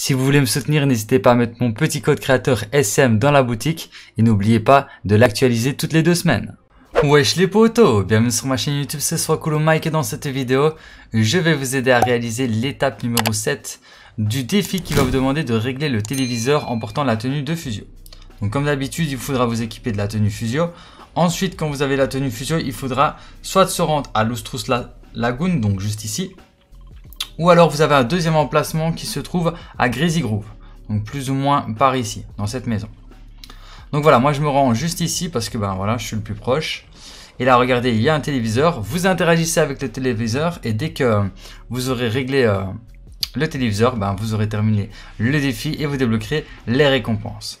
Si vous voulez me soutenir, n'hésitez pas à mettre mon petit code créateur SM dans la boutique et n'oubliez pas de l'actualiser toutes les deux semaines. Wesh les potos, bienvenue sur ma chaîne YouTube, c'est soit cool Mike et dans cette vidéo, je vais vous aider à réaliser l'étape numéro 7 du défi qui va vous demander de régler le téléviseur en portant la tenue de Fusio. Donc comme d'habitude, il faudra vous équiper de la tenue Fusio. Ensuite, quand vous avez la tenue Fusio, il faudra soit se rendre à L'Oustrous Lagoon, donc juste ici, ou alors vous avez un deuxième emplacement qui se trouve à Greasy Grove, Donc plus ou moins par ici, dans cette maison. Donc voilà, moi je me rends juste ici parce que ben voilà, je suis le plus proche. Et là, regardez, il y a un téléviseur. Vous interagissez avec le téléviseur et dès que vous aurez réglé euh, le téléviseur, ben vous aurez terminé le défi et vous débloquerez les récompenses.